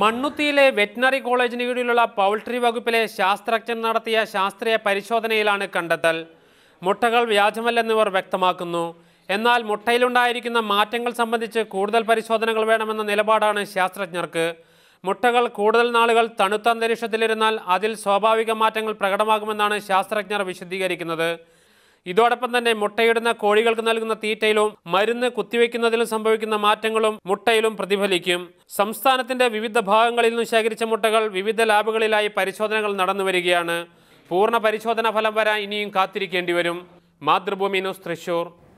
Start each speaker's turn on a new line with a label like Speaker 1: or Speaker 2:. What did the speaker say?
Speaker 1: മണ്ണുത്തിയിലെ veterinary കോളേജിന് കീഴിലുള്ള poultry വകുപ്പിലെ ശാസ്ത്രജ്ഞർ നടത്തിയ ശാസ്ത്രീയ പരിശോധനയിലാണ് കണ്ടെത്തൽ മുട്ടകൾ വ്യാജമല്ലെന്നിവർ വ്യക്തമാക്കുന്നു എന്നാൽ മുട്ടയിലുണ്ടായിരിക്കുന്ന മാറ്റങ്ങൾ സംബന്ധിച്ച് കൂടുതൽ പരിശോധനകൾ വേണമെന്ന നിലപാടാണ് ശാസ്ത്രജ്ഞർക്ക് മുട്ടകൾ കൂടുതൽ നാളുകൾ തണുത്ത അന്തരീക്ഷത്തിലിരുന്നാൽ അതിൽ സ്വാഭാവിക മാറ്റങ്ങൾ പ്രകടമാകുമെന്നാണ് ശാസ്ത്രജ്ഞർ വിശദീകരിക്കുന്നത് ഇതോടൊപ്പം തന്നെ മുട്ടയിടുന്ന കോഴികൾക്ക് നൽകുന്ന തീറ്റയിലും മരുന്ന് കുത്തിവെക്കുന്നതിലും സംഭവിക്കുന്ന മാറ്റങ്ങളും മുട്ടയിലും പ്രതിഫലിക്കും സംസ്ഥാനത്തിന്റെ വിവിധ ഭാഗങ്ങളിൽ നിന്നും ശേഖരിച്ച മുട്ടകൾ വിവിധ ലാബുകളിലായി പരിശോധനകൾ നടന്നു വരികയാണ് പൂർണ്ണ പരിശോധനാ ഫലം വരാൻ ഇനിയും കാത്തിരിക്കേണ്ടി വരും മാതൃഭൂമി ന്യൂസ് തൃശൂർ